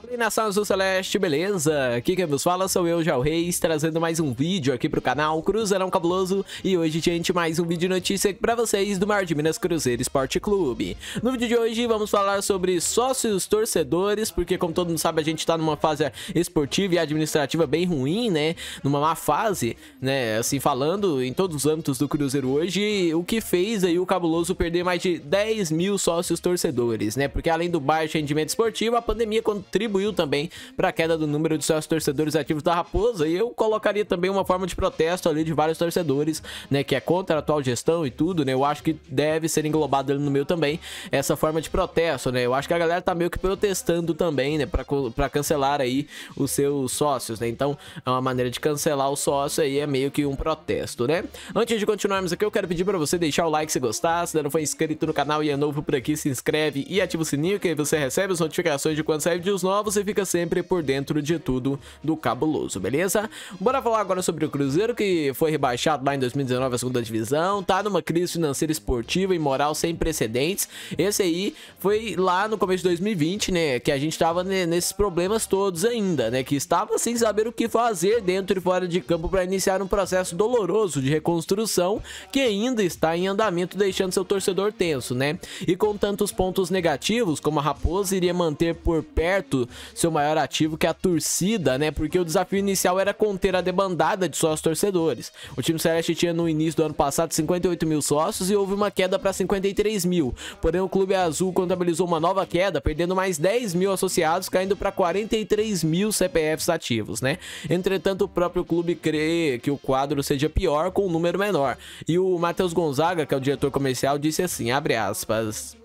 Fala nação azul celeste, beleza? Aqui quem nos fala sou eu, Jal Reis, trazendo mais um vídeo aqui pro canal Cruzeirão Cabuloso E hoje, gente, mais um vídeo de notícia pra vocês do Mar de Minas Cruzeiro Esporte Clube No vídeo de hoje vamos falar sobre sócios torcedores Porque como todo mundo sabe, a gente tá numa fase esportiva e administrativa bem ruim, né? Numa má fase, né? Assim, falando em todos os âmbitos do Cruzeiro hoje O que fez aí o Cabuloso perder mais de 10 mil sócios torcedores, né? Porque além do baixo rendimento esportivo, a pandemia contribuiu contribuiu também para a queda do número de seus torcedores ativos da Raposa. E eu colocaria também uma forma de protesto ali de vários torcedores, né, que é contra a atual gestão e tudo, né? Eu acho que deve ser englobado ali no meu também essa forma de protesto, né? Eu acho que a galera tá meio que protestando também, né, para cancelar aí os seus sócios, né? Então, é uma maneira de cancelar o sócio aí é meio que um protesto, né? Antes de continuarmos aqui, eu quero pedir para você deixar o like se gostar, se ainda não foi inscrito no canal e é novo por aqui, se inscreve e ativa o sininho que aí você recebe as notificações de quando sair vídeos novos você fica sempre por dentro de tudo do cabuloso, beleza? Bora falar agora sobre o Cruzeiro que foi rebaixado lá em 2019 a segunda divisão, tá numa crise financeira esportiva e moral sem precedentes. Esse aí foi lá no começo de 2020, né, que a gente tava nesses problemas todos ainda, né, que estava sem saber o que fazer dentro e fora de campo para iniciar um processo doloroso de reconstrução que ainda está em andamento, deixando seu torcedor tenso, né? E com tantos pontos negativos, como a Raposa iria manter por perto seu maior ativo, que é a torcida, né? Porque o desafio inicial era conter a debandada de sócios torcedores. O time Celeste tinha no início do ano passado 58 mil sócios e houve uma queda para 53 mil. Porém, o Clube Azul contabilizou uma nova queda, perdendo mais 10 mil associados, caindo para 43 mil CPFs ativos, né? Entretanto, o próprio clube crê que o quadro seja pior com um número menor. E o Matheus Gonzaga, que é o diretor comercial, disse assim, abre aspas,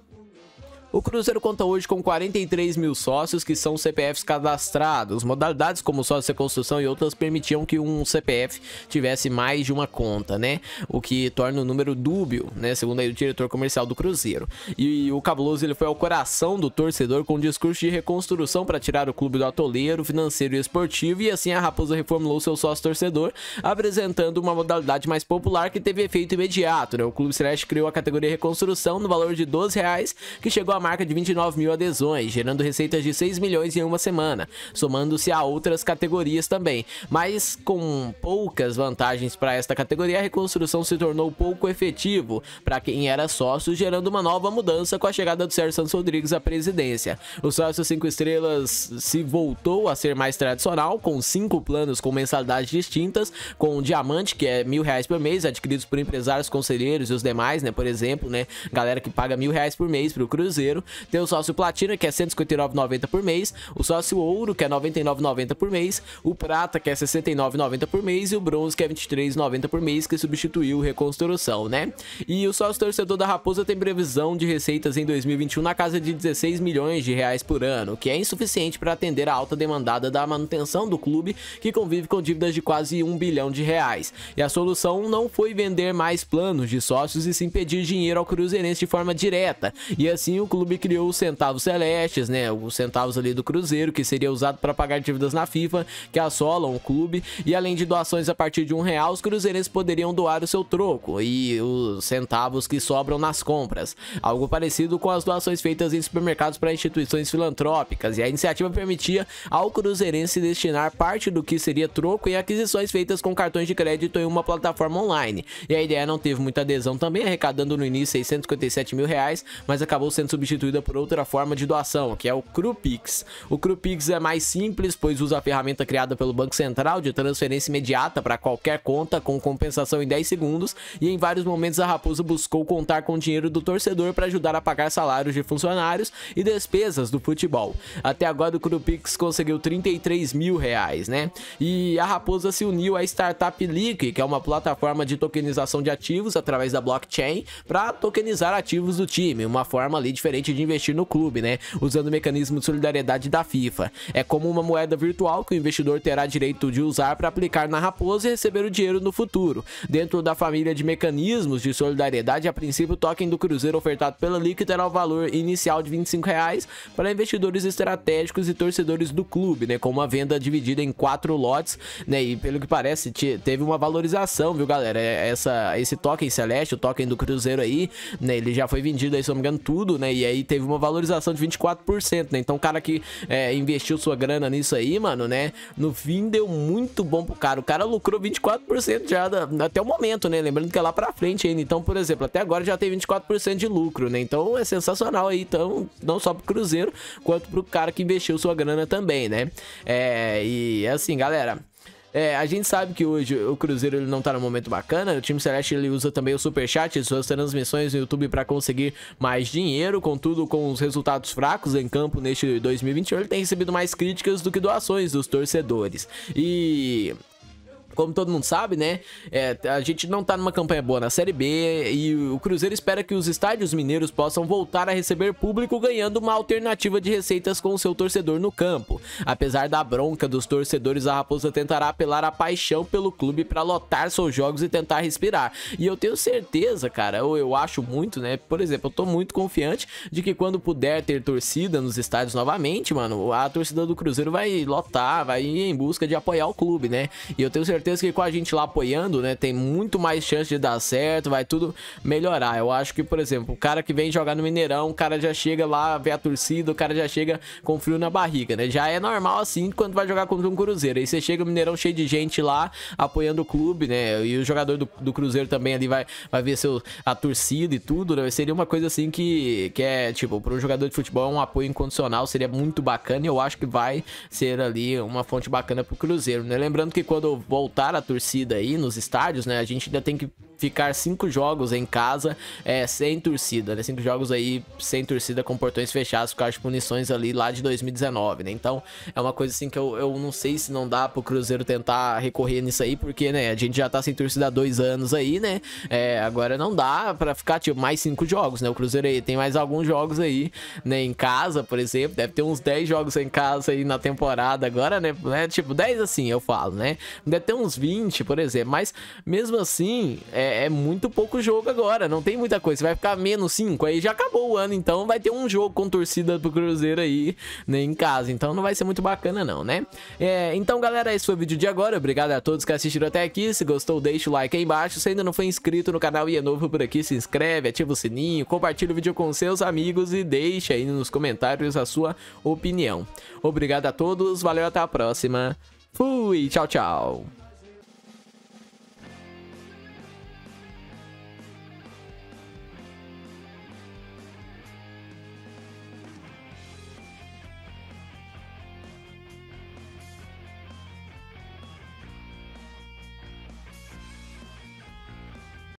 o Cruzeiro conta hoje com 43 mil sócios que são CPFs cadastrados. Modalidades como sócio de reconstrução e outras permitiam que um CPF tivesse mais de uma conta, né? O que torna o número dúbio, né? Segundo aí o diretor comercial do Cruzeiro. E o Cabuloso ele foi ao coração do torcedor com um discurso de reconstrução para tirar o clube do atoleiro financeiro e esportivo e assim a Raposa reformulou seu sócio torcedor, apresentando uma modalidade mais popular que teve efeito imediato, né? O Clube Celeste criou a categoria reconstrução no valor de R$ 12,00, que chegou a marca de 29 mil adesões, gerando receitas de 6 milhões em uma semana, somando-se a outras categorias também. Mas com poucas vantagens para esta categoria, a reconstrução se tornou pouco efetivo para quem era sócio, gerando uma nova mudança com a chegada do Sérgio Santos Rodrigues à presidência. O sócio 5 estrelas se voltou a ser mais tradicional, com cinco planos com mensalidades distintas, com o diamante, que é mil reais por mês, adquiridos por empresários, conselheiros e os demais, né? Por exemplo, né? Galera que paga mil reais por mês para o Cruzeiro dinheiro. Tem o sócio platina, que é 159,90 por mês. O sócio ouro, que é 99,90 por mês. O prata, que é 69,90 por mês. E o bronze, que é 23,90 por mês, que substituiu reconstrução, né? E o sócio torcedor da Raposa tem previsão de receitas em 2021 na casa de 16 milhões de reais por ano, que é insuficiente para atender a alta demandada da manutenção do clube, que convive com dívidas de quase 1 bilhão de reais. E a solução não foi vender mais planos de sócios e sim pedir dinheiro ao Cruzeirense de forma direta. E assim o clube clube criou os centavos celestes, né? Os centavos ali do Cruzeiro, que seria usado para pagar dívidas na FIFA, que assolam o clube. E além de doações a partir de um real, os cruzeirenses poderiam doar o seu troco e os centavos que sobram nas compras. Algo parecido com as doações feitas em supermercados para instituições filantrópicas. E a iniciativa permitia ao cruzeirense destinar parte do que seria troco em aquisições feitas com cartões de crédito em uma plataforma online. E a ideia não teve muita adesão também, arrecadando no início 657 mil reais, mas acabou sendo substituída substituída por outra forma de doação, que é o CruPix. O CruPix é mais simples, pois usa a ferramenta criada pelo Banco Central de transferência imediata para qualquer conta com compensação em 10 segundos e em vários momentos a Raposa buscou contar com o dinheiro do torcedor para ajudar a pagar salários de funcionários e despesas do futebol. Até agora o CruPix conseguiu 33 mil reais, né? E a Raposa se uniu à startup Leak, que é uma plataforma de tokenização de ativos através da blockchain para tokenizar ativos do time, uma forma ali diferente diferente de investir no clube, né? Usando o mecanismo de solidariedade da FIFA. É como uma moeda virtual que o investidor terá direito de usar para aplicar na raposa e receber o dinheiro no futuro. Dentro da família de mecanismos de solidariedade, a princípio o token do Cruzeiro ofertado pela Liquid terá o valor inicial de 25 reais para investidores estratégicos e torcedores do clube, né? Com uma venda dividida em quatro lotes, né? E pelo que parece, teve uma valorização, viu, galera? É, essa, esse token celeste, o token do Cruzeiro aí, né? Ele já foi vendido aí, se não me engano, tudo, né? E e aí teve uma valorização de 24%, né? Então o cara que é, investiu sua grana nisso aí, mano, né? No fim deu muito bom pro cara. O cara lucrou 24% já da, até o momento, né? Lembrando que é lá pra frente ainda. Então, por exemplo, até agora já tem 24% de lucro, né? Então é sensacional aí, então, não só pro Cruzeiro, quanto pro cara que investiu sua grana também, né? É, e assim, galera. É, a gente sabe que hoje o Cruzeiro ele não tá num momento bacana. O time Celeste ele usa também o Superchat e suas transmissões no YouTube para conseguir mais dinheiro. Contudo, com os resultados fracos em campo neste 2021, ele tem recebido mais críticas do que doações dos torcedores. E como todo mundo sabe, né? É, a gente não tá numa campanha boa na Série B e o Cruzeiro espera que os estádios mineiros possam voltar a receber público ganhando uma alternativa de receitas com o seu torcedor no campo. Apesar da bronca dos torcedores, a Raposa tentará apelar à paixão pelo clube para lotar seus jogos e tentar respirar. E eu tenho certeza, cara, ou eu acho muito, né? Por exemplo, eu tô muito confiante de que quando puder ter torcida nos estádios novamente, mano, a torcida do Cruzeiro vai lotar, vai ir em busca de apoiar o clube, né? E eu tenho certeza certeza que com a gente lá apoiando, né, tem muito mais chance de dar certo, vai tudo melhorar. Eu acho que, por exemplo, o cara que vem jogar no Mineirão, o cara já chega lá, vê a torcida, o cara já chega com frio na barriga, né? Já é normal assim quando vai jogar contra um Cruzeiro. Aí você chega no Mineirão cheio de gente lá apoiando o clube, né? E o jogador do, do Cruzeiro também ali vai, vai ver seu, a torcida e tudo, né? Seria uma coisa assim que, que é, tipo, para um jogador de futebol é um apoio incondicional, seria muito bacana e eu acho que vai ser ali uma fonte bacana pro Cruzeiro, né? Lembrando que quando eu voltar voltar a torcida aí nos estádios, né? A gente ainda tem que ficar cinco jogos em casa é, sem torcida, né? Cinco jogos aí sem torcida, com portões fechados, com as punições ali lá de 2019, né? Então é uma coisa assim que eu, eu não sei se não dá pro Cruzeiro tentar recorrer nisso aí, porque, né, a gente já tá sem torcida há dois anos aí, né? É, agora não dá para ficar, tipo, mais cinco jogos, né? O Cruzeiro aí tem mais alguns jogos aí, né? Em casa, por exemplo, deve ter uns 10 jogos em casa aí na temporada agora, né? É, tipo, 10 assim, eu falo, né? Deve ter uns 20, por exemplo, mas mesmo assim, é, é, é, muito pouco jogo agora, não tem muita coisa. Você vai ficar menos 5, aí já acabou o ano, então vai ter um jogo com torcida pro Cruzeiro aí né, em casa. Então não vai ser muito bacana não, né? É, então galera, esse foi o vídeo de agora. Obrigado a todos que assistiram até aqui. Se gostou, deixa o like aí embaixo. Se ainda não foi inscrito no canal e é novo por aqui, se inscreve, ativa o sininho, compartilha o vídeo com seus amigos e deixa aí nos comentários a sua opinião. Obrigado a todos, valeu, até a próxima. Fui, tchau, tchau.